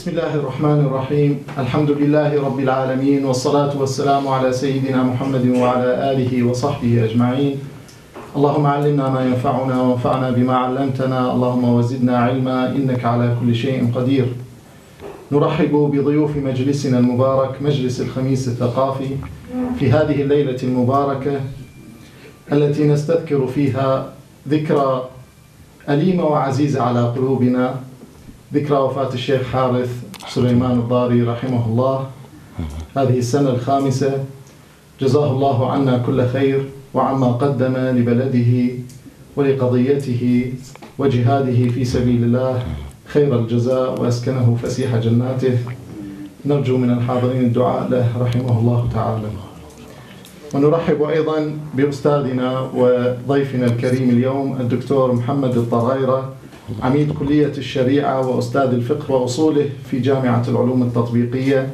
بسم الله الرحمن الرحيم الحمد لله رب العالمين والصلاة والسلام على سيدنا محمد وعلى آله وصحبه أجمعين اللهم علمنا ما ينفعنا وانفعنا بما علمتنا اللهم وزدنا علما إنك على كل شيء قدير نرحب بضيوف مجلسنا المبارك مجلس الخميس الثقافي في هذه الليلة المباركة التي نستذكر فيها ذكرى أليمة وعزيزة على قلوبنا ذكرى وفاة الشيخ حارث سليمان الضاري رحمه الله هذه السنة الخامسة جزاه الله عنا كل خير وعما قدم لبلده ولقضيته وجهاده في سبيل الله خير الجزاء وأسكنه فسيح جناته نرجو من الحاضرين الدعاء له رحمه الله تعالى ونرحب أيضا بأستاذنا وضيفنا الكريم اليوم الدكتور محمد الطغيرة عميد كلية الشريعة وأستاذ الفقه وأصوله في جامعة العلوم التطبيقية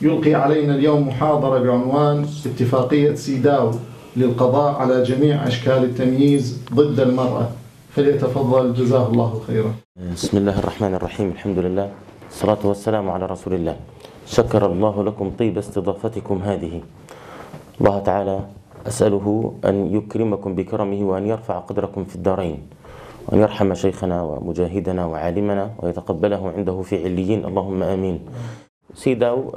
يلقي علينا اليوم محاضرة بعنوان اتفاقية سيداو للقضاء على جميع أشكال التمييز ضد المرأة فليتفضل جزاه الله خيرا بسم الله الرحمن الرحيم الحمد لله الصلاة والسلام على رسول الله شكر الله لكم طيب استضافتكم هذه الله تعالى أسأله أن يكرمكم بكرمه وأن يرفع قدركم في الدارين وأن يرحم شيخنا ومجاهدنا وعالمنا ويتقبله عنده في عليين اللهم آمين سيداو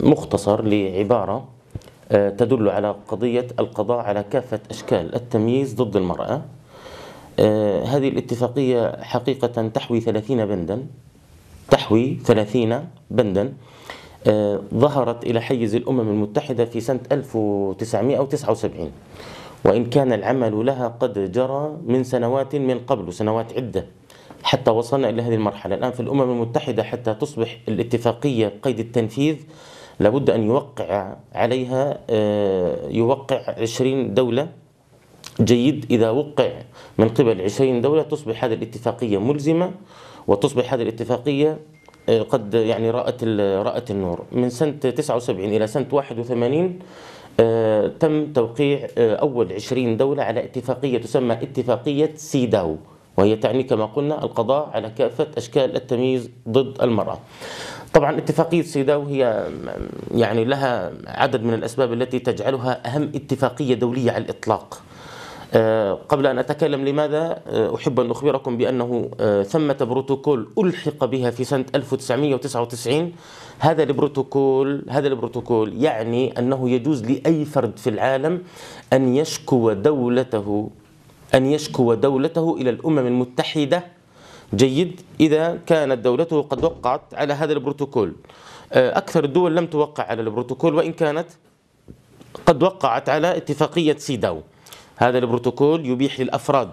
مختصر لعبارة آه، تدل على قضية القضاء على كافة أشكال التمييز ضد المرأة آه، هذه الاتفاقية حقيقة تحوي ثلاثين بندا تحوي ثلاثين بندا آه، ظهرت إلى حيز الأمم المتحدة في سنة 1979 وإن كان العمل لها قد جرى من سنوات من قبل سنوات عدة حتى وصلنا إلى هذه المرحلة الآن في الأمم المتحدة حتى تصبح الاتفاقية قيد التنفيذ لابد أن يوقع عليها آه، يوقع 20 دولة جيد إذا وقع من قبل 20 دولة تصبح هذه الاتفاقية ملزمة وتصبح هذه الاتفاقية آه، قد يعني رأت رأت النور من سنة 79 إلى سنة 81 آه، تم توقيع آه، أول عشرين دولة على اتفاقية تسمى اتفاقية سيداو وهي تعني كما قلنا القضاء على كافة أشكال التمييز ضد المرأة طبعا اتفاقية سيداو هي يعني لها عدد من الأسباب التي تجعلها أهم اتفاقية دولية على الإطلاق آه، قبل أن أتكلم لماذا آه، أحب أن أخبركم بأنه آه، ثمة بروتوكول ألحق بها في سنة 1999 هذا البروتوكول هذا البروتوكول يعني أنه يجوز لأي فرد في العالم أن يشكو دولته أن يشكو دولته إلى الأمم المتحدة جيد إذا كانت دولته قد وقعت على هذا البروتوكول أكثر الدول لم توقع على البروتوكول وإن كانت قد وقعت على اتفاقية سيداو هذا البروتوكول يبيح للأفراد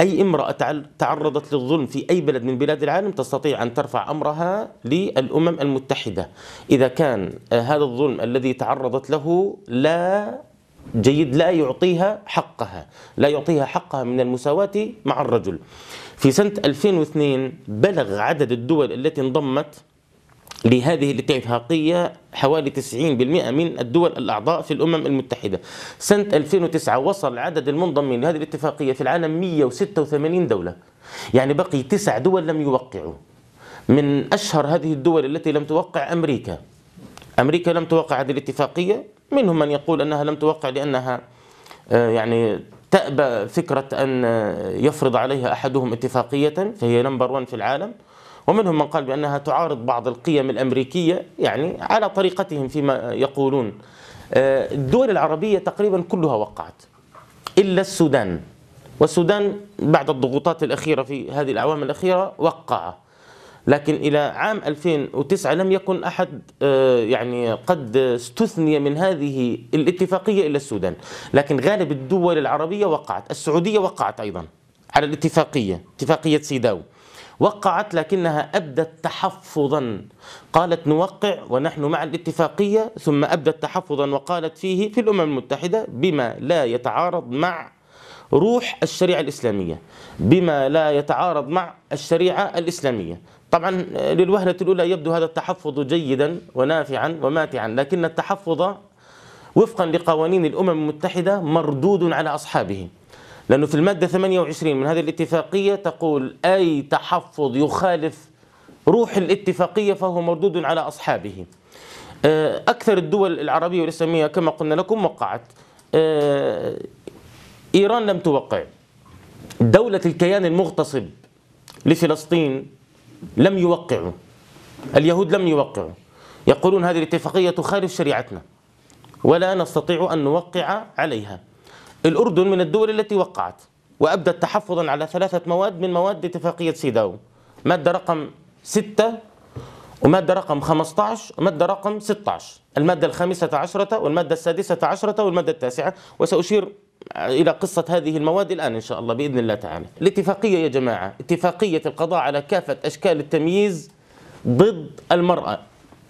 أي امرأة تعرضت للظلم في أي بلد من بلاد العالم تستطيع أن ترفع أمرها للأمم المتحدة إذا كان هذا الظلم الذي تعرضت له لا جيد لا يعطيها حقها لا يعطيها حقها من المساواة مع الرجل في سنة 2002 بلغ عدد الدول التي انضمت لهذه الاتفاقية حوالي 90% من الدول الأعضاء في الأمم المتحدة سنة 2009 وصل عدد المنضمين لهذه الاتفاقية في العالم 186 دولة يعني بقي تسع دول لم يوقعوا من أشهر هذه الدول التي لم توقع أمريكا أمريكا لم توقع هذه الاتفاقية منهم من يقول أنها لم توقع لأنها آه، يعني تأبى فكرة أن آه، يفرض عليها أحدهم اتفاقية فهي نمبر 1 في العالم ومنهم من قال بأنها تعارض بعض القيم الأمريكية يعني على طريقتهم فيما يقولون آه، الدول العربية تقريبا كلها وقعت إلا السودان والسودان بعد الضغوطات الأخيرة في هذه الأعوام الأخيرة وقع لكن إلى عام 2009 لم يكن أحد آه، يعني قد استثني من هذه الاتفاقية إلا السودان لكن غالب الدول العربية وقعت السعودية وقعت أيضا على الاتفاقية اتفاقية سيداو وقعت لكنها أبدت تحفظا قالت نوقع ونحن مع الاتفاقية ثم أبدت تحفظا وقالت فيه في الأمم المتحدة بما لا يتعارض مع روح الشريعة الإسلامية بما لا يتعارض مع الشريعة الإسلامية طبعا آه، للوهلة الأولى يبدو هذا التحفظ جيدا ونافعا وماتعا لكن التحفظ وفقا لقوانين الأمم المتحدة مردود على أصحابه لأنه في المادة 28 من هذه الاتفاقية تقول أي تحفظ يخالف روح الاتفاقية فهو مردود على أصحابه آه، أكثر الدول العربية والإسلامية كما قلنا لكم وقعت آه، إيران لم توقع دولة الكيان المغتصب لفلسطين لم يوقعوا اليهود لم يوقعوا يقولون هذه الاتفاقية تخالف شريعتنا ولا نستطيع أن نوقع عليها الأردن من الدول التي وقعت وأبدت تحفظا على ثلاثة مواد من مواد اتفاقية سيداو مادة رقم 6 ومادة رقم 15 ومادة رقم 16 المادة الخامسة عشرة والمادة السادسة عشرة والمادة التاسعة وسأشير إلى قصة هذه المواد الآن إن شاء الله بإذن الله تعالى الاتفاقية يا جماعة اتفاقية القضاء على كافة أشكال التمييز ضد المرأة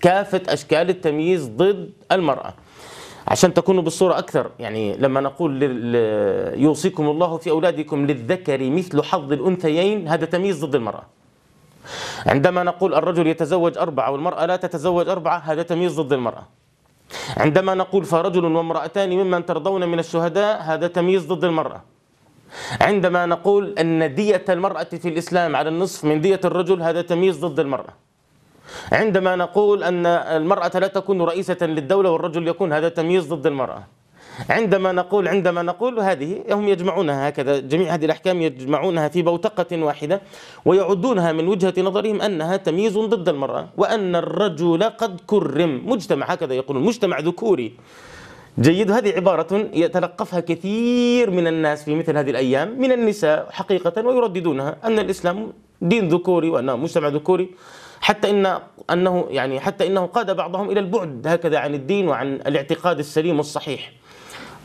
كافة أشكال التمييز ضد المرأة عشان تكونوا بالصورة أكثر يعني لما نقول يوصيكم الله في أولادكم للذكر مثل حظ الأنثيين هذا تمييز ضد المرأة عندما نقول الرجل يتزوج أربعة والمرأة لا تتزوج أربعة هذا تمييز ضد المرأة عندما نقول فرجل وامرأتان ممن ترضون من الشهداء هذا تمييز ضد المرأة عندما نقول أن دية المرأة في الإسلام على النصف من دية الرجل هذا تمييز ضد المرأة عندما نقول أن المرأة لا تكون رئيسة للدولة والرجل يكون هذا تمييز ضد المرأة عندما نقول عندما نقول هذه هم يجمعونها هكذا جميع هذه الأحكام يجمعونها في بوتقة واحدة ويعدونها من وجهة نظرهم أنها تمييز ضد المرأة وأن الرجل قد كرم مجتمع هكذا يقولون مجتمع ذكوري جيد هذه عبارة يتلقفها كثير من الناس في مثل هذه الأيام من النساء حقيقة ويرددونها أن الإسلام دين ذكوري وأنه مجتمع ذكوري حتى إن أنه يعني حتى إنه قاد بعضهم إلى البعد هكذا عن الدين وعن الاعتقاد السليم الصحيح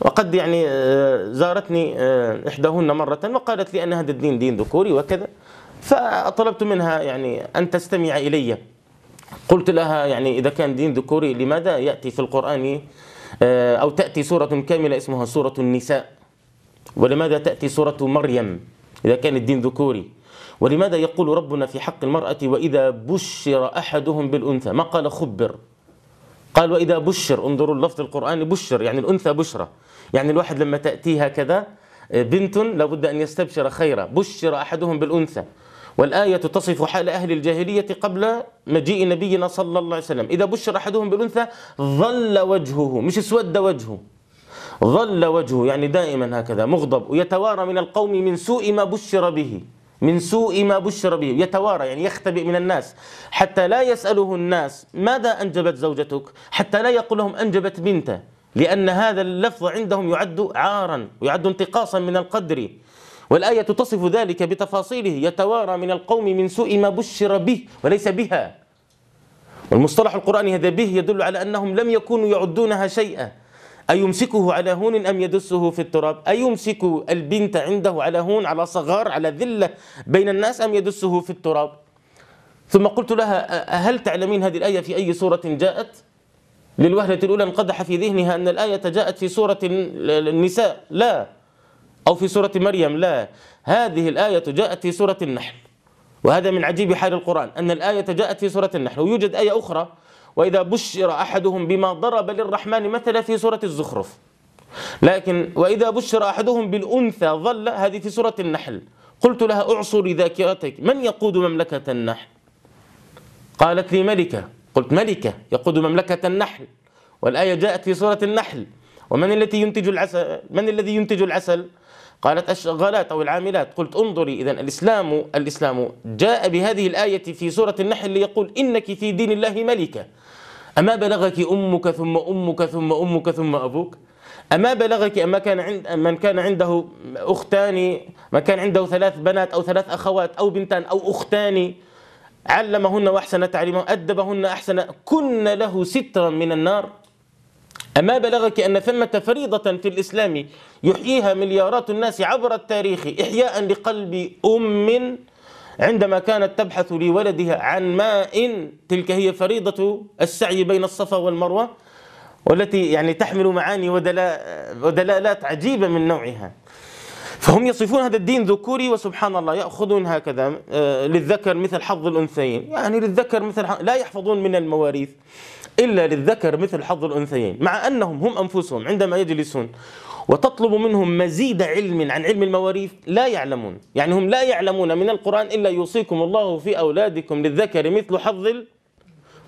وقد يعني آه، زارتني آه، إحداهن مرة وقالت لي أن هذا الدين دين ذكوري وكذا فطلبت منها يعني أن تستمع إلي قلت لها يعني إذا كان دين ذكوري لماذا يأتي في القرآن آه، أو تأتي سورة كاملة اسمها سورة النساء ولماذا تأتي سورة مريم إذا كان الدين ذكوري ولماذا يقول ربنا في حق المرأة وإذا بشر أحدهم بالأنثى ما قال خبر قال وإذا بشر انظروا اللفظ القرآني بشر يعني الأنثى بشرة يعني الواحد لما تأتيها كذا بنت لابد أن يستبشر خيرا بشر أحدهم بالأنثى والآية تصف حال أهل الجاهلية قبل مجيء نبينا صلى الله عليه وسلم إذا بشر أحدهم بالأنثى ظل وجهه مش اسود وجهه ظل وجهه يعني دائما هكذا مغضب ويتوارى من القوم من سوء ما بشر به من سوء ما بشر به يتوارى يعني يختبئ من الناس حتى لا يسأله الناس ماذا أنجبت زوجتك حتى لا يقول لهم أنجبت بنته لأن هذا اللفظ عندهم يعد عارا ويعد انتقاصا من القدر والآية تصف ذلك بتفاصيله يتوارى من القوم من سوء ما بشر به وليس بها والمصطلح القرآني هذا به يدل على أنهم لم يكونوا يعدونها شيئا أيمسكه على هون أم يدسه في التراب أيمسك البنت عنده على هون على صغار على ذلة بين الناس أم يدسه في التراب ثم قلت لها هل تعلمين هذه الآية في أي سورة جاءت للوهلة الأولى انقدح في ذهنها أن الآية جاءت في سورة النساء لا أو في سورة مريم لا هذه الآية جاءت في سورة النحل وهذا من عجيب حال القرآن أن الآية جاءت في سورة النحل ويوجد آية أخرى وإذا بشر أحدهم بما ضرب للرحمن مثلا في سورة الزخرف لكن وإذا بشر أحدهم بالأنثى ظل هذه في سورة النحل قلت لها أعصري ذاكرتك من يقود مملكة النحل قالت لي ملكة قلت ملكة يقود مملكة النحل والآية جاءت في سورة النحل ومن التي ينتج العسل من الذي ينتج العسل قالت الشغالات أو العاملات قلت انظري إذا الإسلام الإسلام جاء بهذه الآية في سورة النحل ليقول إنك في دين الله ملكة أما بلغك أمك ثم أمك ثم أمك ثم أبوك أما بلغك أما كان عند من كان عنده أختان من كان عنده ثلاث بنات أو ثلاث أخوات أو بنتان أو أختان علمهن وأحسن تعليمهن أدبهن أحسن كن له سترا من النار أما بلغك أن ثمة فريضة في الإسلام يحييها مليارات الناس عبر التاريخ إحياء لقلب أم عندما كانت تبحث لولدها عن ماء تلك هي فريضة السعي بين الصفا والمروة والتي يعني تحمل معاني ودلالات عجيبة من نوعها فهم يصفون هذا الدين ذكوري وسبحان الله يأخذون هكذا آه، للذكر مثل حظ الأنثيين يعني للذكر مثل لا يحفظون من المواريث إلا للذكر مثل حظ الأنثيين مع أنهم هم أنفسهم عندما يجلسون وتطلب منهم مزيد علم عن علم المواريث لا يعلمون يعني هم لا يعلمون من القرآن إلا يوصيكم الله في أولادكم للذكر مثل حظ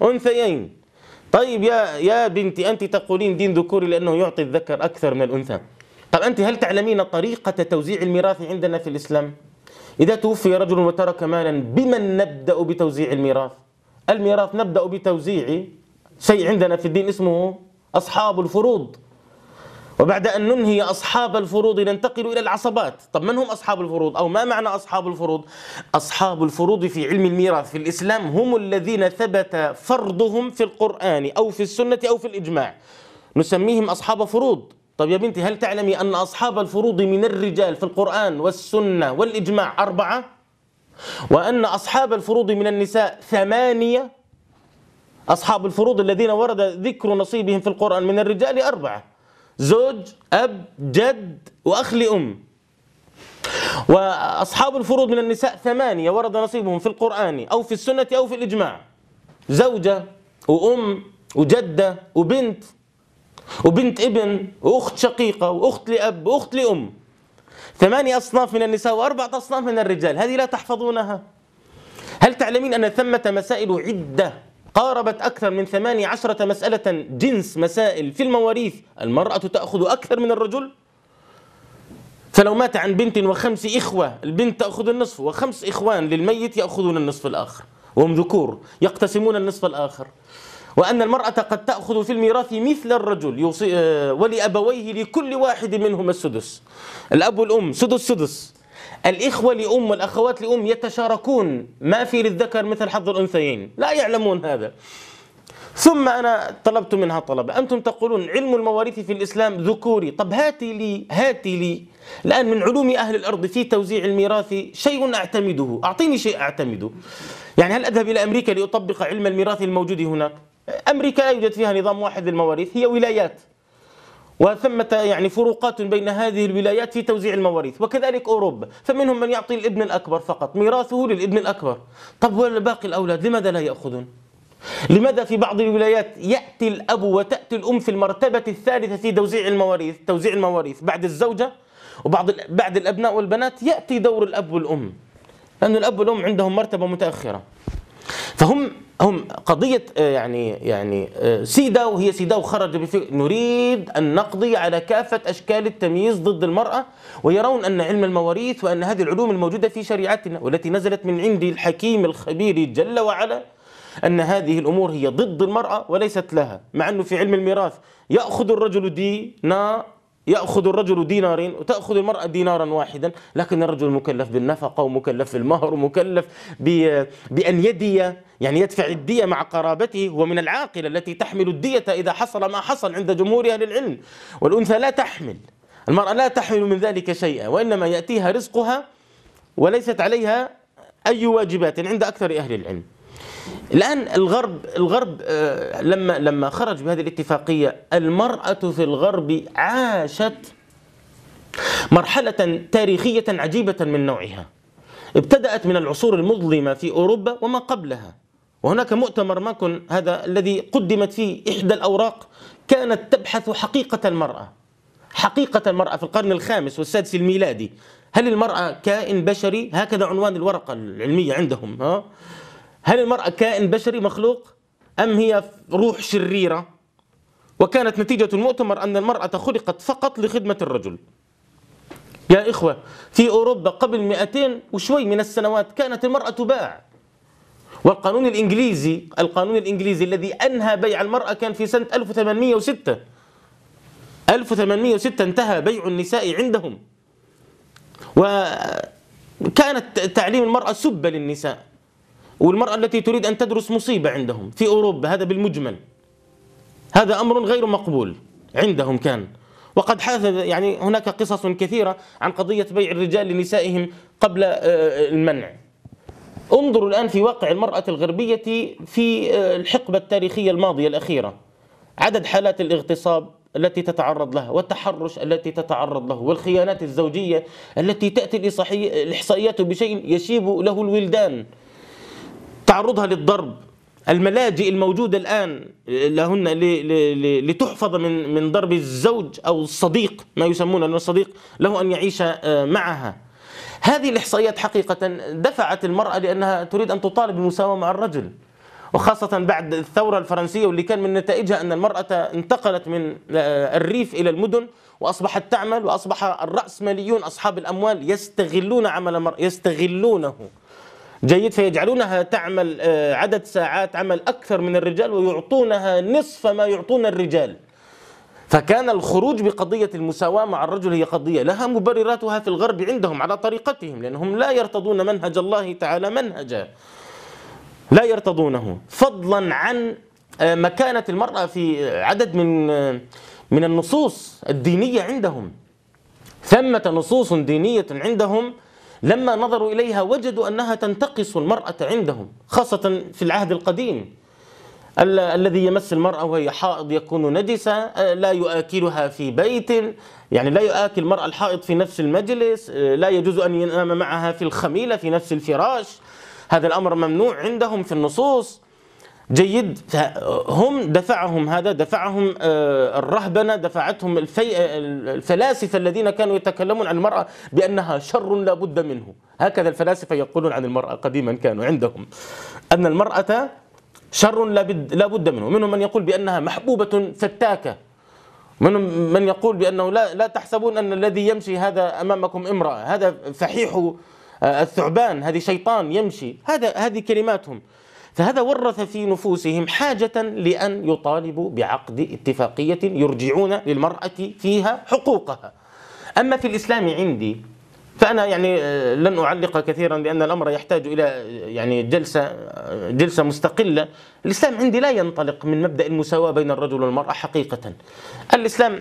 الأنثيين طيب يا يا بنتي أنت تقولين دين ذكوري لأنه يعطي الذكر أكثر من الأنثى طب أنت هل تعلمين طريقة توزيع الميراث عندنا في الإسلام إذا توفي رجل وترك مالا بمن نبدأ بتوزيع الميراث الميراث نبدأ بتوزيع شيء عندنا في الدين اسمه أصحاب الفروض وبعد أن ننهي أصحاب الفروض ننتقل إلى العصبات طب من هم أصحاب الفروض أو ما معنى أصحاب الفروض أصحاب الفروض في علم الميراث في الإسلام هم الذين ثبت فرضهم في القرآن أو في السنة أو في الإجماع نسميهم أصحاب فروض طب يا بنتي هل تعلمي أن أصحاب الفروض من الرجال في القرآن والسنة والإجماع أربعة وأن أصحاب الفروض من النساء ثمانية أصحاب الفروض الذين ورد ذكر نصيبهم في القرآن من الرجال أربعة زوج أب جد وأخ لأم وأصحاب الفروض من النساء ثمانية ورد نصيبهم في القرآن أو في السنة أو في الإجماع زوجة وأم وجدة وبنت وبنت ابن وأخت شقيقة وأخت لأب وأخت لأم ثمانية أصناف من النساء وأربعة أصناف من الرجال هذه لا تحفظونها هل تعلمين أن ثمة مسائل عدة قاربت أكثر من ثماني عشرة مسألة جنس مسائل في المواريث المرأة تأخذ أكثر من الرجل فلو مات عن بنت وخمس إخوة البنت تأخذ النصف وخمس إخوان للميت يأخذون النصف الآخر وهم ذكور يقتسمون النصف الآخر وأن المرأة قد تأخذ في الميراث مثل الرجل آه، ولأبويه لكل واحد منهما السدس الأب والأم سدس سدس الإخوة لأم والأخوات لأم يتشاركون ما في للذكر مثل حظ الأنثيين لا يعلمون هذا ثم أنا طلبت منها طلبة أنتم تقولون علم المواريث في الإسلام ذكوري طب هاتي لي هاتي لي الآن من علوم أهل الأرض في توزيع الميراث شيء أعتمده أعطيني شيء أعتمده يعني هل أذهب إلى أمريكا لأطبق علم الميراث الموجود هناك أمريكا لا يوجد فيها نظام واحد للمواريث هي ولايات وثمة يعني فروقات بين هذه الولايات في توزيع المواريث وكذلك أوروبا فمنهم من يعطي الابن الأكبر فقط ميراثه للابن الأكبر طب والباقي الأولاد لماذا لا يأخذون لماذا في بعض الولايات يأتي الأب وتأتي الأم في المرتبة الثالثة في توزيع المواريث توزيع المواريث بعد الزوجة وبعض بعد الأبناء والبنات يأتي دور الأب والأم لأن الأب والأم عندهم مرتبة متأخرة فهم هم قضية آه، يعني يعني آه، سيدا وهي سيدا وخرج بفكر نريد أن نقضي على كافة أشكال التمييز ضد المرأة ويرون أن علم المواريث وأن هذه العلوم الموجودة في شريعتنا والتي نزلت من عند الحكيم الخبير جل وعلا أن هذه الأمور هي ضد المرأة وليست لها مع أنه في علم الميراث يأخذ الرجل دينار يأخذ الرجل دينارين وتأخذ المرأة دينارا واحدا لكن الرجل مكلف بالنفقة ومكلف بالمهر ومكلف بأن يدي يعني يدفع الدية مع قرابته ومن العاقلة التي تحمل الدية إذا حصل ما حصل عند جمهور أهل العلم والأنثى لا تحمل المرأة لا تحمل من ذلك شيئا وإنما يأتيها رزقها وليست عليها أي واجبات عند أكثر أهل العلم الآن الغرب الغرب آه، لما لما خرج بهذه الاتفاقية المرأة في الغرب عاشت مرحلة تاريخية عجيبة من نوعها ابتدأت من العصور المظلمة في أوروبا وما قبلها وهناك مؤتمر ماكن هذا الذي قدمت فيه إحدى الأوراق كانت تبحث حقيقة المرأة حقيقة المرأة في القرن الخامس والسادس الميلادي هل المرأة كائن بشري هكذا عنوان الورقة العلمية عندهم ها هل المرأة كائن بشري مخلوق أم هي روح شريرة وكانت نتيجة المؤتمر أن المرأة خلقت فقط لخدمة الرجل يا إخوة في أوروبا قبل 200 وشوي من السنوات كانت المرأة تباع والقانون الإنجليزي القانون الإنجليزي الذي أنهى بيع المرأة كان في سنة 1806 1806 انتهى بيع النساء عندهم وكانت تعليم المرأة سبة للنساء والمرأة التي تريد أن تدرس مصيبة عندهم في أوروبا هذا بالمجمل هذا أمر غير مقبول عندهم كان وقد حدث يعني هناك قصص كثيرة عن قضية بيع الرجال لنسائهم قبل آه، المنع انظروا الآن في واقع المرأة الغربية في آه، الحقبة التاريخية الماضية الأخيرة عدد حالات الاغتصاب التي تتعرض لها والتحرش التي تتعرض له والخيانات الزوجية التي تأتي الإحصائيات بشيء يشيب له الولدان تعرضها للضرب الملاجئ الموجودة الآن لهن لتحفظ من من ضرب الزوج أو الصديق ما يسمونه أنه الصديق له أن يعيش آه، معها هذه الإحصائيات حقيقة دفعت المرأة لأنها تريد أن تطالب بالمساواة مع الرجل وخاصة بعد الثورة الفرنسية واللي كان من نتائجها أن المرأة انتقلت من آه، الريف إلى المدن وأصبحت تعمل وأصبح الرأسماليون أصحاب الأموال يستغلون عمل المرأة يستغلونه جيد فيجعلونها تعمل آه، عدد ساعات عمل أكثر من الرجال ويعطونها نصف ما يعطون الرجال فكان الخروج بقضية المساواة مع الرجل هي قضية لها مبرراتها في الغرب عندهم على طريقتهم لأنهم لا يرتضون منهج الله تعالى منهجا لا يرتضونه فضلا عن آه، مكانة المرأة في عدد من آه، من النصوص الدينية عندهم ثمة نصوص دينية عندهم لما نظروا إليها وجدوا أنها تنتقص المرأة عندهم خاصة في العهد القديم الذي يمس المرأة وهي حائض يكون نجسة آه، لا يؤكلها في بيت يعني لا يؤكل المرأة الحائض في نفس المجلس آه، لا يجوز أن ينام معها في الخميلة في نفس الفراش هذا الأمر ممنوع عندهم في النصوص جيد هم دفعهم هذا دفعهم آه، الرهبنة دفعتهم الفي... الفلاسفة الذين كانوا يتكلمون عن المرأة بأنها شر لا بد منه هكذا الفلاسفة يقولون عن المرأة قديما كانوا عندهم أن المرأة شر لا بد منه منهم من يقول بأنها محبوبة فتاكة منهم من يقول بأنه لا, لا تحسبون أن الذي يمشي هذا أمامكم امرأة هذا فحيح آه، الثعبان هذه شيطان يمشي هذا هذه كلماتهم فهذا ورث في نفوسهم حاجة لأن يطالبوا بعقد اتفاقية يرجعون للمرأة فيها حقوقها أما في الإسلام عندي فأنا يعني آه، لن أعلق كثيرا لأن الأمر يحتاج إلى آه، يعني جلسة آه، جلسة مستقلة الإسلام عندي لا ينطلق من مبدأ المساواة بين الرجل والمرأة حقيقة الإسلام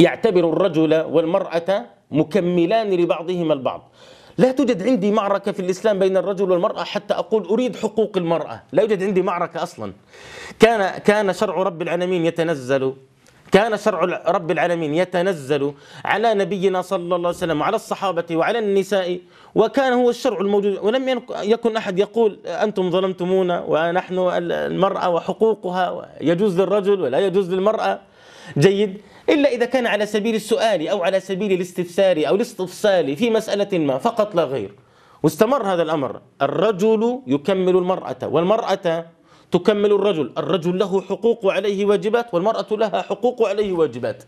يعتبر الرجل والمرأة مكملان لبعضهما البعض لا توجد عندي معركة في الإسلام بين الرجل والمرأة حتى أقول أريد حقوق المرأة لا يوجد عندي معركة أصلا كان, كان شرع رب العالمين يتنزل كان شرع رب العالمين يتنزل على نبينا صلى الله عليه وسلم وعلى الصحابة وعلى النساء وكان هو الشرع الموجود ولم يكن أحد يقول أنتم ظلمتمونا ونحن المرأة وحقوقها يجوز للرجل ولا يجوز للمرأة جيد إلا إذا كان على سبيل السؤال أو على سبيل الاستفسار أو الاستفصال في مسألة ما فقط لا غير واستمر هذا الأمر الرجل يكمل المرأة والمرأة تكمل الرجل الرجل له حقوق عليه واجبات والمرأة لها حقوق عليه واجبات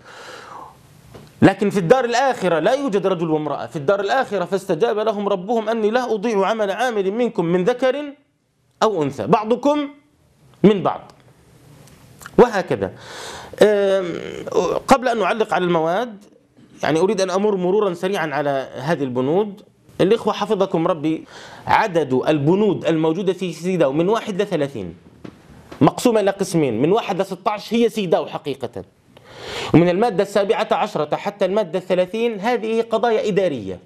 لكن في الدار الآخرة لا يوجد رجل وامرأة في الدار الآخرة فاستجاب لهم ربهم أني لا أضيع عمل عامل منكم من ذكر أو أنثى بعضكم من بعض وهكذا قبل أن نعلق على المواد يعني أريد أن أمر مرورا سريعا على هذه البنود الإخوة حفظكم ربي عدد البنود الموجودة في سيداو من واحد لثلاثين مقسومة إلى قسمين من واحد ستة عشر هي سيداو حقيقة ومن المادة السابعة عشرة حتى المادة الثلاثين هذه قضايا إدارية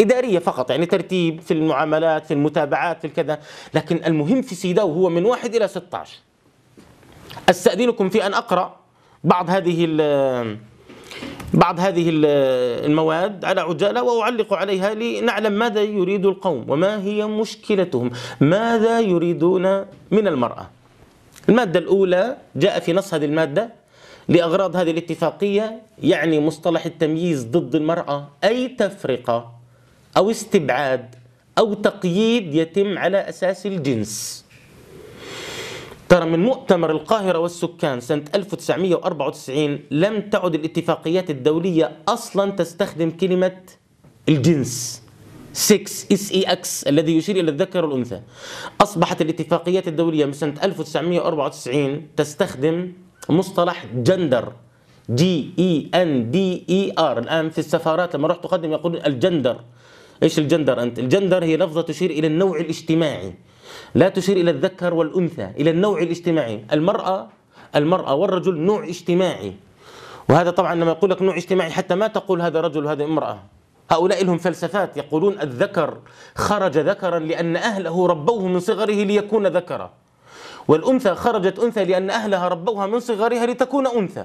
إدارية فقط يعني ترتيب في المعاملات في المتابعات في الكذا لكن المهم في سيداو هو من واحد إلى عشر استأذنكم في أن أقرأ بعض هذه بعض هذه المواد على عجالة وأعلق عليها لنعلم ماذا يريد القوم وما هي مشكلتهم ماذا يريدون من المرأة المادة الأولى جاء في نص هذه المادة لأغراض هذه الاتفاقية يعني مصطلح التمييز ضد المرأة أي تفرقة أو استبعاد أو تقييد يتم على أساس الجنس ترى من مؤتمر القاهرة والسكان سنة 1994 لم تعد الاتفاقيات الدولية أصلا تستخدم كلمة الجنس 6 اس اي اكس الذي يشير الى الذكر والانثى اصبحت الاتفاقيات الدوليه من سنه 1994 تستخدم مصطلح جندر جي اي ان دي اي ار الان في السفارات لما رحت تقدم يقولون الجندر ايش الجندر انت الجندر هي لفظه تشير الى النوع الاجتماعي لا تشير إلى الذكر والأنثى إلى النوع الاجتماعي المرأة المرأة والرجل نوع اجتماعي وهذا طبعا لما يقول لك نوع اجتماعي حتى ما تقول هذا رجل وهذا امرأة هؤلاء لهم فلسفات يقولون الذكر خرج ذكرا لأن أهله ربوه من صغره ليكون ذكرا والأنثى خرجت أنثى لأن أهلها ربوها من صغرها لتكون أنثى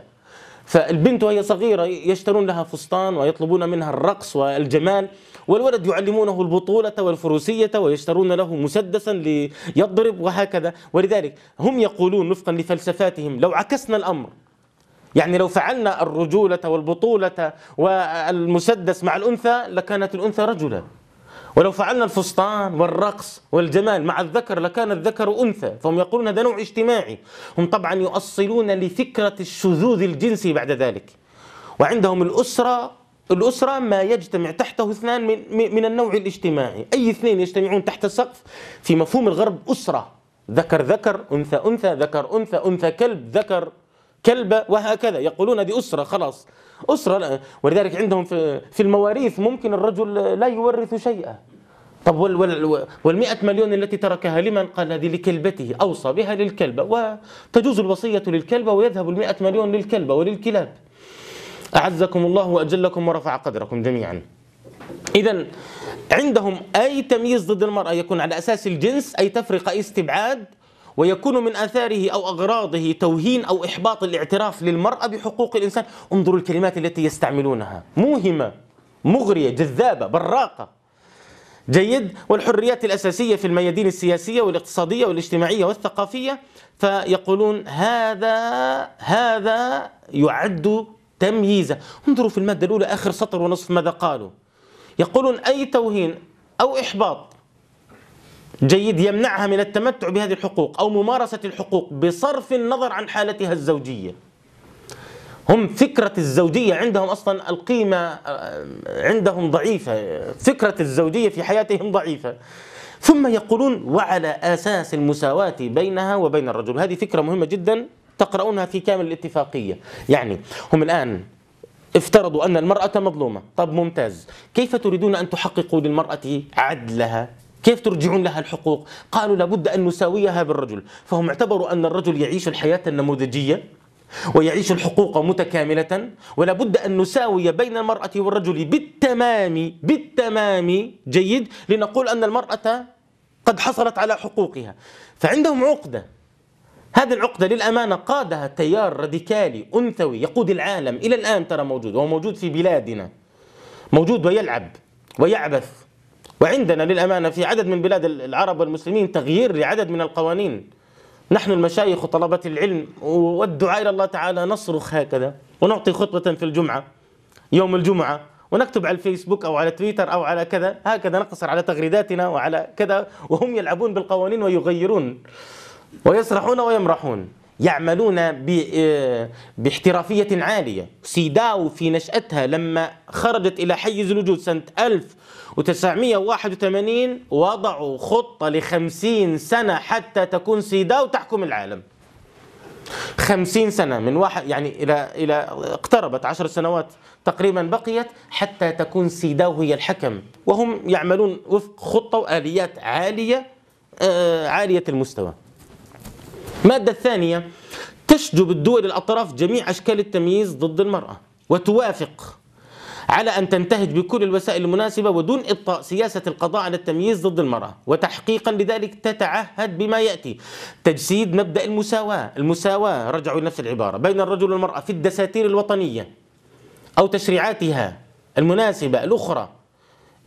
فالبنت وهي صغيرة يشترون لها فستان ويطلبون منها الرقص والجمال والولد يعلمونه البطولة والفروسية ويشترون له مسدسا ليضرب وهكذا ولذلك هم يقولون وفقا لفلسفاتهم لو عكسنا الأمر يعني لو فعلنا الرجولة والبطولة والمسدس مع الأنثى لكانت الأنثى رجلا ولو فعلنا الفستان والرقص والجمال مع الذكر لكان الذكر أنثى فهم يقولون هذا نوع اجتماعي هم طبعا يؤصلون لفكرة الشذوذ الجنسي بعد ذلك وعندهم الأسرة الأسرة ما يجتمع تحته اثنان من, من النوع الاجتماعي أي اثنين يجتمعون تحت السقف في مفهوم الغرب أسرة ذكر ذكر أنثى أنثى ذكر أنثى أنثى كلب ذكر كلبة وهكذا يقولون هذه أسرة خلاص أسرة ولذلك عندهم في المواريث ممكن الرجل لا يورث شيئا طب وال والمئة مليون التي تركها لمن قال هذه لكلبته أوصى بها للكلبة وتجوز الوصية للكلبة ويذهب المئة مليون للكلبة وللكلاب أعزكم الله وأجلكم ورفع قدركم جميعا إذا عندهم أي تمييز ضد المرأة يكون على أساس الجنس أي تفرقة أي استبعاد ويكون من اثاره او اغراضه توهين او احباط الاعتراف للمراه بحقوق الانسان، انظروا الكلمات التي يستعملونها، موهمه، مغريه، جذابه، براقه. جيد؟ والحريات الاساسيه في الميادين السياسيه والاقتصاديه والاجتماعيه والثقافيه، فيقولون هذا هذا يعد تمييزا انظروا في المادة الأولى آخر سطر ونصف ماذا قالوا يقولون أي توهين أو إحباط جيد يمنعها من التمتع بهذه الحقوق أو ممارسة الحقوق بصرف النظر عن حالتها الزوجية هم فكرة الزوجية عندهم أصلا القيمة آه، عندهم ضعيفة فكرة الزوجية في حياتهم ضعيفة ثم يقولون وعلى أساس المساواة بينها وبين الرجل هذه فكرة مهمة جدا تقرؤونها في كامل الاتفاقية يعني هم الآن افترضوا أن المرأة مظلومة طب ممتاز كيف تريدون أن تحققوا للمرأة عدلها كيف ترجعون لها الحقوق قالوا لابد أن نساويها بالرجل فهم اعتبروا أن الرجل يعيش الحياة النموذجية ويعيش الحقوق متكاملة ولابد أن نساوي بين المرأة والرجل بالتمام بالتمام جيد لنقول أن المرأة قد حصلت على حقوقها فعندهم عقدة هذه العقدة للأمانة قادها تيار راديكالي أنثوي يقود العالم إلى الآن ترى موجود وهو موجود في بلادنا موجود ويلعب ويعبث وعندنا للأمانة في عدد من بلاد العرب والمسلمين تغيير لعدد من القوانين نحن المشايخ وطلبة العلم والدعاء إلى الله تعالى نصرخ هكذا ونعطي خطبة في الجمعة يوم الجمعة ونكتب على الفيسبوك أو على تويتر أو على كذا هكذا نقتصر على تغريداتنا وعلى كذا وهم يلعبون بالقوانين ويغيرون ويسرحون ويمرحون يعملون آه، باحترافية عالية سيداو في نشأتها لما خرجت إلى حيز الوجود سنة 1981 وضعوا خطة لخمسين سنة حتى تكون سيداو تحكم العالم خمسين سنة من واحد يعني إلى إلى اقتربت عشر سنوات تقريبا بقيت حتى تكون سيداو هي الحكم وهم يعملون وفق خطة وآليات عالية آه، عالية المستوى المادة الثانية تشجب الدول الأطراف جميع أشكال التمييز ضد المرأة وتوافق على أن تنتهج بكل الوسائل المناسبة ودون إبطاء سياسة القضاء على التمييز ضد المرأة وتحقيقا لذلك تتعهد بما يأتي تجسيد مبدأ المساواة المساواة رجعوا لنفس العبارة بين الرجل والمرأة في الدساتير الوطنية أو تشريعاتها المناسبة الأخرى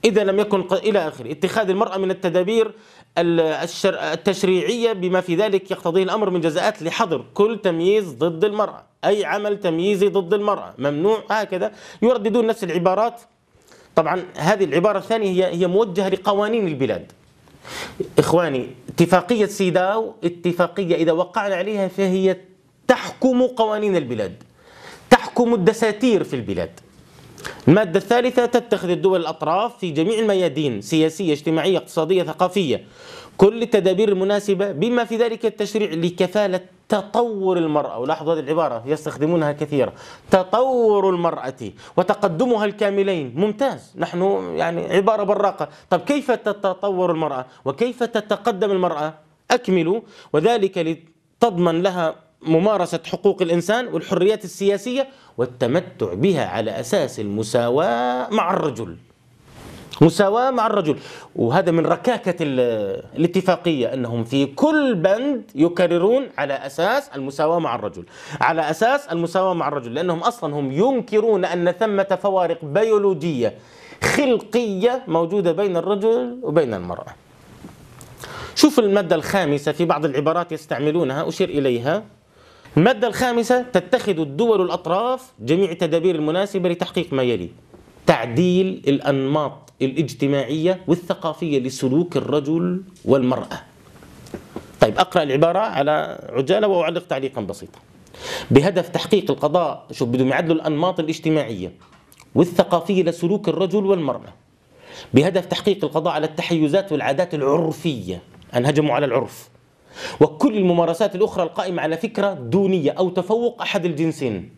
إذا لم يكن إلى آخره اتخاذ المرأة من التدابير التشريعية بما في ذلك يقتضيه الأمر من جزاءات لحظر كل تمييز ضد المرأة أي عمل تمييزي ضد المرأة ممنوع هكذا يرددون نفس العبارات طبعا هذه العبارة الثانية هي هي موجهة لقوانين البلاد إخواني اتفاقية سيداو اتفاقية إذا وقعنا عليها فهي تحكم قوانين البلاد تحكم الدساتير في البلاد المادة الثالثة تتخذ الدول الأطراف في جميع الميادين سياسية اجتماعية اقتصادية ثقافية كل التدابير المناسبة بما في ذلك التشريع لكفالة تطور المرأة ولاحظوا هذه العبارة يستخدمونها كثيرا تطور المرأة وتقدمها الكاملين ممتاز نحن يعني عبارة براقة طب كيف تتطور المرأة وكيف تتقدم المرأة أكملوا وذلك لتضمن لها ممارسة حقوق الإنسان والحريات السياسية والتمتع بها على أساس المساواة مع الرجل مساواة مع الرجل وهذا من ركاكة الاتفاقية أنهم في كل بند يكررون على أساس المساواة مع الرجل على أساس المساواة مع الرجل لأنهم أصلا هم ينكرون أن ثمة فوارق بيولوجية خلقية موجودة بين الرجل وبين المرأة شوف المادة الخامسة في بعض العبارات يستعملونها أشير إليها المادة الخامسة تتخذ الدول الأطراف جميع التدابير المناسبة لتحقيق ما يلي تعديل الأنماط الاجتماعية والثقافية لسلوك الرجل والمرأة طيب أقرأ العبارة على عجالة وأعلق تعليقا بسيطا بهدف تحقيق القضاء شوف بدهم يعدلوا الأنماط الاجتماعية والثقافية لسلوك الرجل والمرأة بهدف تحقيق القضاء على التحيزات والعادات العرفية أن هجموا على العرف وكل الممارسات الأخرى القائمة على فكرة دونية أو تفوق أحد الجنسين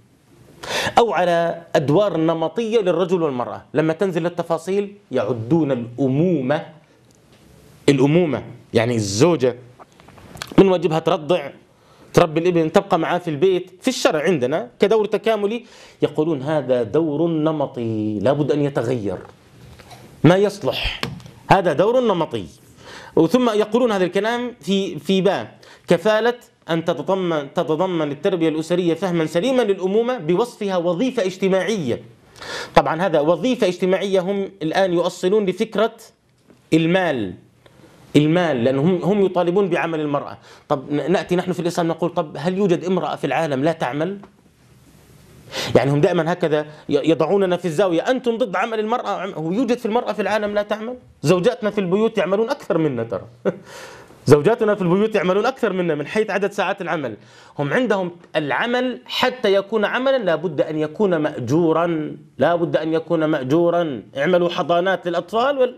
أو على أدوار نمطية للرجل والمرأة لما تنزل التفاصيل يعدون الأمومة الأمومة يعني الزوجة من واجبها ترضع تربي الابن تبقى معاه في البيت في الشرع عندنا كدور تكاملي يقولون هذا دور نمطي لابد أن يتغير ما يصلح هذا دور نمطي وثم يقولون هذا الكلام في في باء كفالة أن تتضمن تتضمن التربية الأسرية فهما سليما للأمومة بوصفها وظيفة اجتماعية طبعا هذا وظيفة اجتماعية هم الآن يؤصلون لفكرة المال المال لأنهم هم يطالبون بعمل المرأة طب نأتي نحن في الإسلام نقول طب هل يوجد امرأة في العالم لا تعمل يعني هم دائما هكذا يضعوننا في الزاوية أنتم ضد عمل المرأة يوجد في المرأة في العالم لا تعمل زوجاتنا في البيوت يعملون أكثر منا ترى زوجاتنا في البيوت يعملون أكثر منا من حيث عدد ساعات العمل هم عندهم العمل حتى يكون عملا لابد أن يكون مأجورا لابد أن يكون مأجورا اعملوا حضانات للأطفال وال...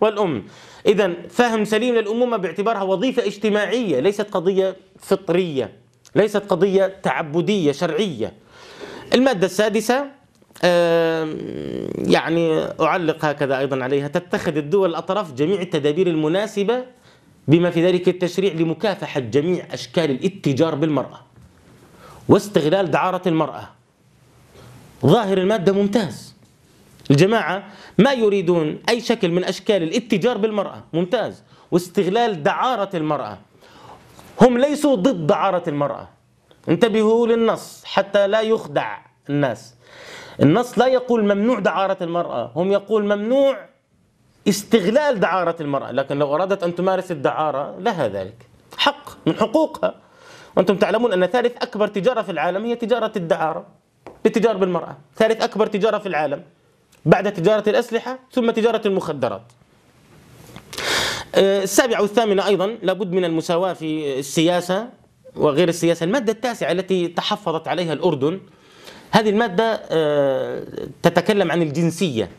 والأم إذا فهم سليم للأمومة باعتبارها وظيفة اجتماعية ليست قضية فطرية ليست قضية تعبدية شرعية المادة السادسة يعني أعلق هكذا أيضا عليها تتخذ الدول الأطراف جميع التدابير المناسبة بما في ذلك التشريع لمكافحة جميع أشكال الاتجار بالمرأة واستغلال دعارة المرأة ظاهر المادة ممتاز الجماعة ما يريدون أي شكل من أشكال الاتجار بالمرأة ممتاز واستغلال دعارة المرأة هم ليسوا ضد دعارة المرأة انتبهوا للنص حتى لا يخدع الناس النص لا يقول ممنوع دعارة المرأة هم يقول ممنوع استغلال دعارة المرأة لكن لو أرادت أن تمارس الدعارة لها ذلك حق من حقوقها وأنتم تعلمون أن ثالث أكبر تجارة في العالم هي تجارة الدعارة بالتجارة بالمرأة ثالث أكبر تجارة في العالم بعد تجارة الأسلحة ثم تجارة المخدرات آه، السابعة والثامنة أيضا لابد من المساواة في السياسة وغير السياسة المادة التاسعة التي تحفظت عليها الأردن هذه المادة آه، تتكلم عن الجنسية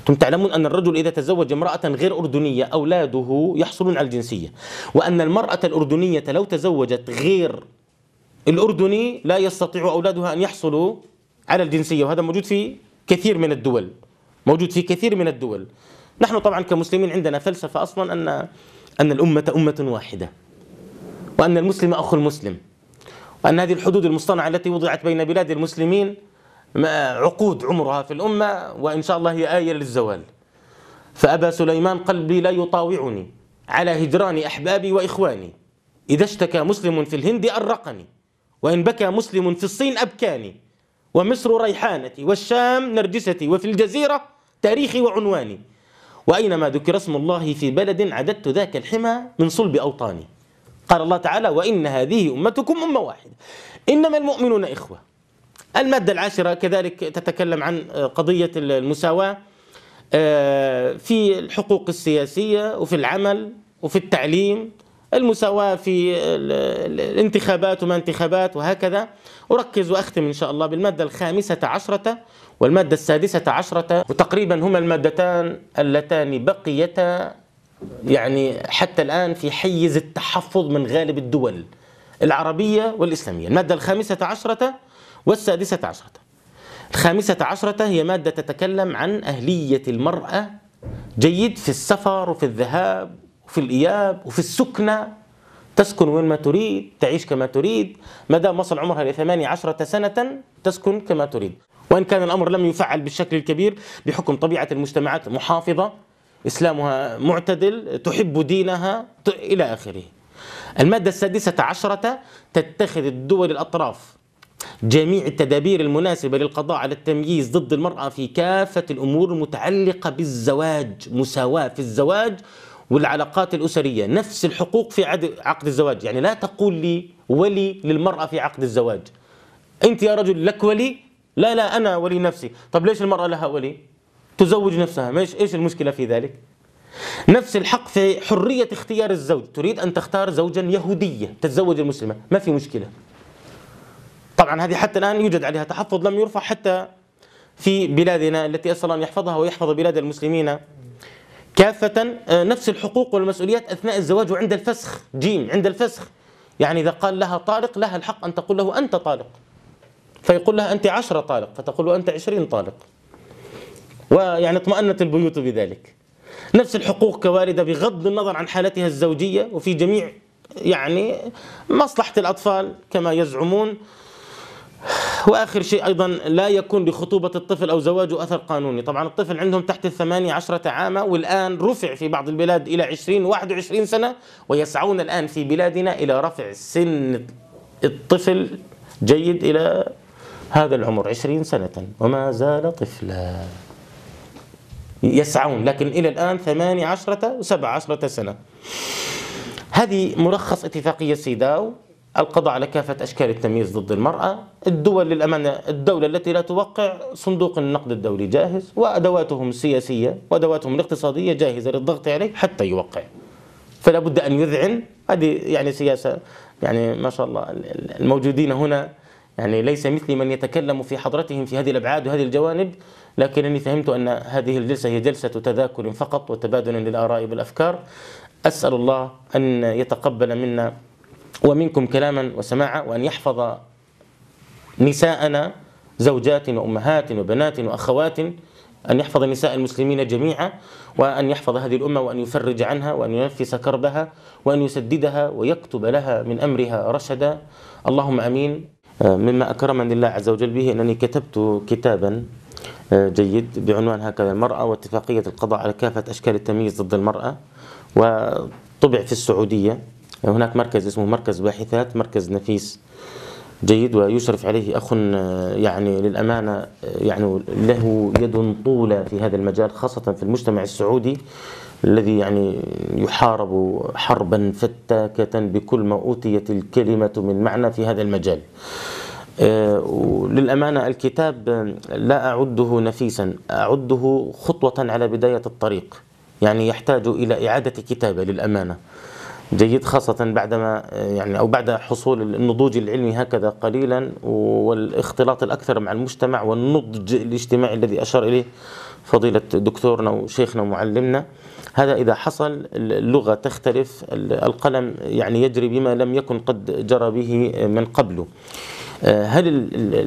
أنتم تعلمون أن الرجل إذا تزوج امرأة غير أردنية أولاده يحصلون على الجنسية وأن المرأة الأردنية لو تزوجت غير الأردني لا يستطيع أولادها أن يحصلوا على الجنسية وهذا موجود في كثير من الدول موجود في كثير من الدول نحن طبعا كمسلمين عندنا فلسفة أصلا أن أن الأمة أمة واحدة وأن المسلم أخو المسلم وأن هذه الحدود المصطنعة التي وضعت بين بلاد المسلمين عقود عمرها في الأمة وإن شاء الله هي آية للزوال فأبا سليمان قلبي لا يطاوعني على هجران أحبابي وإخواني إذا اشتكى مسلم في الهند أرقني وإن بكى مسلم في الصين أبكاني ومصر ريحانتي والشام نرجستي وفي الجزيرة تاريخي وعنواني وأينما ذكر اسم الله في بلد عددت ذاك الحمى من صلب أوطاني قال الله تعالى وإن هذه أمتكم أمة واحدة إنما المؤمنون إخوة المادة العاشرة كذلك تتكلم عن آه، قضية المساواة آه، في الحقوق السياسية وفي العمل وفي التعليم المساواة في الانتخابات وما انتخابات وهكذا أركز وأختم إن شاء الله بالمادة الخامسة عشرة والمادة السادسة عشرة وتقريبا هما المادتان اللتان بقيتا يعني حتى الآن في حيز التحفظ من غالب الدول العربية والإسلامية المادة الخامسة عشرة والسادسة عشرة الخامسة عشرة هي مادة تتكلم عن أهلية المرأة جيد في السفر وفي الذهاب وفي الإياب وفي السكنة تسكن وين ما تريد تعيش كما تريد ما دام وصل عمرها لثماني عشرة سنة تسكن كما تريد وإن كان الأمر لم يفعل بالشكل الكبير بحكم طبيعة المجتمعات المحافظة إسلامها معتدل تحب دينها إلى آخره المادة السادسة عشرة تتخذ الدول الأطراف جميع التدابير المناسبة للقضاء على التمييز ضد المرأة في كافة الأمور المتعلقة بالزواج مساواة في الزواج والعلاقات الأسرية نفس الحقوق في عقد الزواج يعني لا تقول لي ولي للمرأة في عقد الزواج أنت يا رجل لك ولي لا لا أنا ولي نفسي طب ليش المرأة لها ولي تزوج نفسها ايش ايش المشكله في ذلك نفس الحق في حريه اختيار الزوج تريد ان تختار زوجا يهوديه تتزوج المسلمه ما في مشكله طبعا هذه حتى الان يوجد عليها تحفظ لم يرفع حتى في بلادنا التي اسال ان يحفظها ويحفظ بلاد المسلمين كافه آه، نفس الحقوق والمسؤوليات اثناء الزواج وعند الفسخ جيم عند الفسخ يعني اذا قال لها طالق لها الحق ان تقول له انت طالق فيقول لها انت عشرة طالق فتقول له انت عشرين طالق ويعني اطمأنت البيوت بذلك نفس الحقوق كواردة بغض النظر عن حالتها الزوجية وفي جميع يعني مصلحة الأطفال كما يزعمون وآخر شيء أيضا لا يكون لخطوبة الطفل أو زواجه أثر قانوني طبعا الطفل عندهم تحت الثمانية عشرة عاما والآن رفع في بعض البلاد إلى عشرين واحد وعشرين سنة ويسعون الآن في بلادنا إلى رفع سن الطفل جيد إلى هذا العمر عشرين سنة وما زال طفلاً يسعون لكن إلى الآن ثمانية عشرة وسبع عشرة سنة هذه ملخص اتفاقية سيداو القضاء على كافة أشكال التمييز ضد المرأة الدول للأمانة الدولة التي لا توقع صندوق النقد الدولي جاهز وأدواتهم السياسية وأدواتهم الاقتصادية جاهزة للضغط عليه حتى يوقع فلا بد أن يذعن هذه يعني سياسة يعني ما شاء الله الموجودين هنا يعني ليس مثلي من يتكلم في حضرتهم في هذه الأبعاد وهذه الجوانب لكنني فهمت أن هذه الجلسة هي جلسة تذاكر فقط وتبادل للآراء والأفكار أسأل الله أن يتقبل منا ومنكم كلاما وسماعا وأن يحفظ نساءنا زوجات وأمهات وبنات وأخوات أن يحفظ نساء المسلمين جميعا وأن يحفظ هذه الأمة وأن يفرج عنها وأن ينفس كربها وأن يسددها ويكتب لها من أمرها رشدا اللهم أمين آه، مما أكرمني الله عز وجل به أنني كتبت كتابا جيد بعنوان هكذا المرأة واتفاقية القضاء على كافة أشكال التمييز ضد المرأة وطبع في السعودية هناك مركز اسمه مركز باحثات مركز نفيس جيد ويشرف عليه أخ يعني للأمانة يعني له يد طولة في هذا المجال خاصة في المجتمع السعودي الذي يعني يحارب حربا فتاكة بكل ما أوتيت الكلمة من معنى في هذا المجال آه، وللأمانة الكتاب آه، لا أعده نفيسا أعده خطوة على بداية الطريق يعني يحتاج إلى إعادة كتابة للأمانة جيد خاصة بعدما آه، يعني أو بعد حصول النضوج العلمي هكذا قليلا والاختلاط الأكثر مع المجتمع والنضج الاجتماعي الذي أشار إليه فضيلة دكتورنا وشيخنا ومعلمنا هذا إذا حصل اللغة تختلف القلم يعني يجري بما لم يكن قد جرى به من قبله آه، هل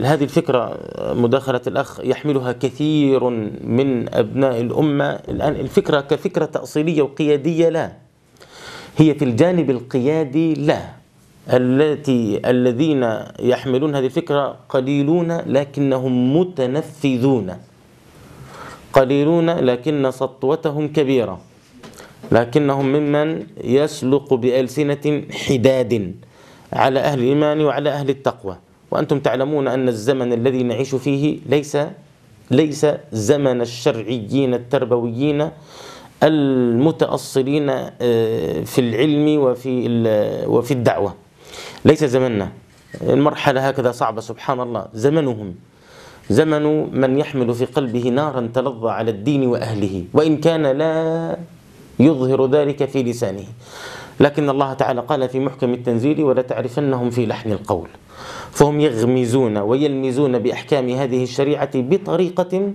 هذه الفكرة مداخلة الأخ يحملها كثير من أبناء الأمة الآن الفكرة كفكرة تأصيلية وقيادية لا هي في الجانب القيادي لا التي الذين يحملون هذه الفكرة قليلون لكنهم متنفذون قليلون لكن سطوتهم كبيرة لكنهم ممن يسلق بألسنة حداد على أهل الإيمان وعلى أهل التقوى وأنتم تعلمون أن الزمن الذي نعيش فيه ليس ليس زمن الشرعيين التربويين المتأصلين آه، في العلم وفي وفي الدعوة ليس زمننا المرحلة هكذا صعبة سبحان الله زمنهم زمن من يحمل في قلبه نارا تلظى على الدين وأهله وإن كان لا يظهر ذلك في لسانه لكن الله تعالى قال في محكم التنزيل ولتعرفنهم في لحن القول فهم يغمزون ويلمزون بأحكام هذه الشريعة بطريقة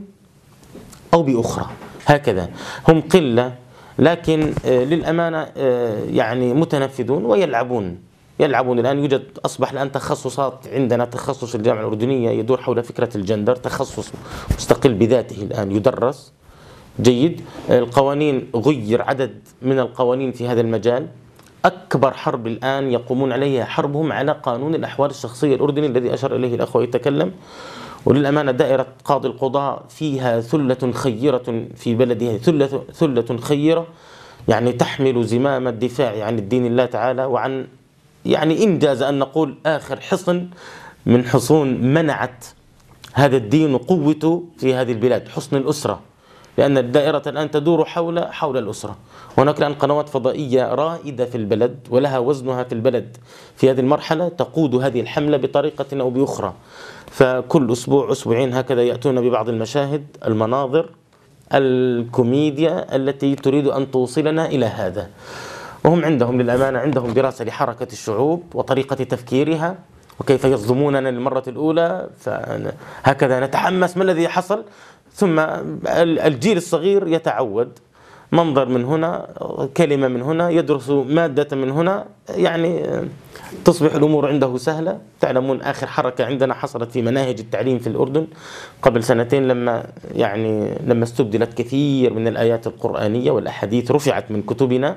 أو بأخرى هكذا هم قلة لكن آه، للأمانة آه، يعني متنفذون ويلعبون يلعبون الآن يوجد أصبح الآن تخصصات عندنا تخصص الجامعة الأردنية يدور حول فكرة الجندر تخصص مستقل بذاته الآن يدرس جيد القوانين غير عدد من القوانين في هذا المجال أكبر حرب الآن يقومون عليها حربهم على قانون الأحوال الشخصية الأردني الذي أشار إليه الأخ ويتكلم وللأمانة دائرة قاضي القضاء فيها ثلة خيرة في بلدها ثلة, ثلة خيرة يعني تحمل زمام الدفاع عن الدين الله تعالى وعن يعني إن جاز أن نقول آخر حصن من حصون منعت هذا الدين وقوته في هذه البلاد حصن الأسرة لأن الدائرة الآن تدور حول حول الأسرة هناك الآن قنوات فضائية رائدة في البلد ولها وزنها في البلد في هذه المرحلة تقود هذه الحملة بطريقة أو بأخرى فكل أسبوع أسبوعين هكذا يأتون ببعض المشاهد المناظر الكوميديا التي تريد أن توصلنا إلى هذا وهم عندهم للأمانة عندهم دراسة لحركة الشعوب وطريقة تفكيرها وكيف يصدموننا للمرة الأولى فهكذا نتحمس ما الذي حصل ثم الجيل الصغير يتعود منظر من هنا كلمة من هنا يدرس مادة من هنا يعني تصبح الأمور عنده سهلة تعلمون آخر حركة عندنا حصلت في مناهج التعليم في الأردن قبل سنتين لما يعني لما استبدلت كثير من الآيات القرآنية والأحاديث رفعت من كتبنا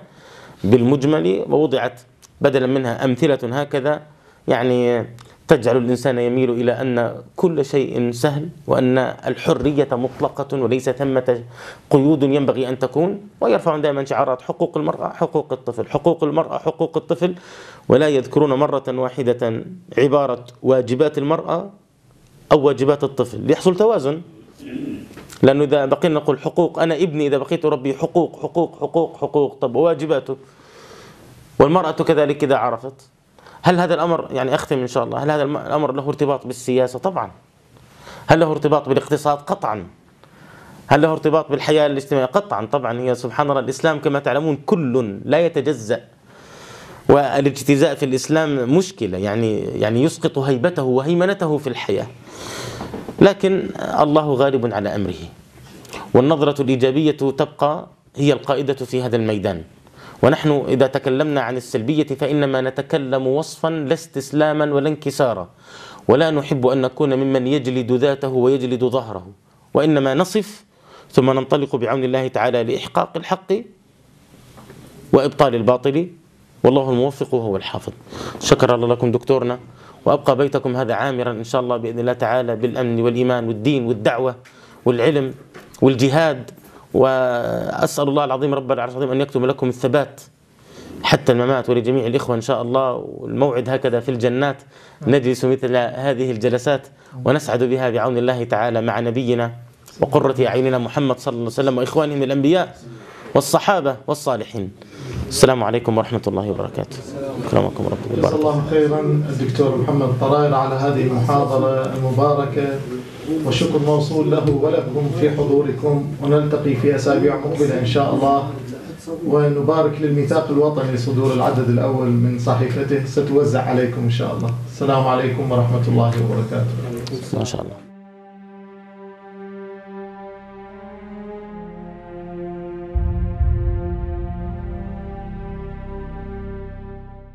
بالمجمل ووضعت بدلا منها أمثلة هكذا يعني تجعل الإنسان يميل إلى أن كل شيء سهل وأن الحرية مطلقة وليس ثمة قيود ينبغي أن تكون ويرفع دائما شعارات حقوق المرأة حقوق الطفل حقوق المرأة حقوق الطفل ولا يذكرون مرة واحدة عبارة واجبات المرأة أو واجبات الطفل ليحصل توازن لأنه إذا بقينا نقول حقوق أنا ابني إذا بقيت أربي حقوق حقوق حقوق حقوق طب وواجباته والمرأة كذلك إذا عرفت هل هذا الامر يعني اختم ان شاء الله هل هذا الامر له ارتباط بالسياسه طبعا هل له ارتباط بالاقتصاد قطعا هل له ارتباط بالحياه الاجتماعيه قطعا طبعا هي سبحان الله الاسلام كما تعلمون كل لا يتجزا والاجتزاء في الاسلام مشكله يعني يعني يسقط هيبته وهيمنته في الحياه لكن الله غالب على امره والنظره الايجابيه تبقى هي القائده في هذا الميدان ونحن إذا تكلمنا عن السلبية فإنما نتكلم وصفا لا استسلاما ولا انكسارا ولا نحب أن نكون ممن يجلد ذاته ويجلد ظهره وإنما نصف ثم ننطلق بعون الله تعالى لإحقاق الحق وإبطال الباطل والله الموفق وهو الحافظ شكر الله لكم دكتورنا وأبقى بيتكم هذا عامرا إن شاء الله بإذن الله تعالى بالأمن والإيمان والدين والدعوة والعلم والجهاد وأسأل الله العظيم رب العرش العظيم أن يكتب لكم الثبات حتى الممات ولجميع الإخوة إن شاء الله والموعد هكذا في الجنات نجلس مثل هذه الجلسات ونسعد بها بعون الله تعالى مع نبينا وقرة أعيننا محمد صلى الله عليه وسلم من الأنبياء والصحابة والصالحين السلام عليكم ورحمة الله وبركاته أكرمكم ربكم وبركاته الله خيرا الدكتور محمد طرائر على هذه المحاضرة المباركة والشكر موصول له ولكم في حضوركم ونلتقي في أسابيع مقبلة إن شاء الله ونبارك للميثاق الوطني لصدور العدد الأول من صحيفته ستوزع عليكم إن شاء الله السلام عليكم ورحمة الله وبركاته ما شاء الله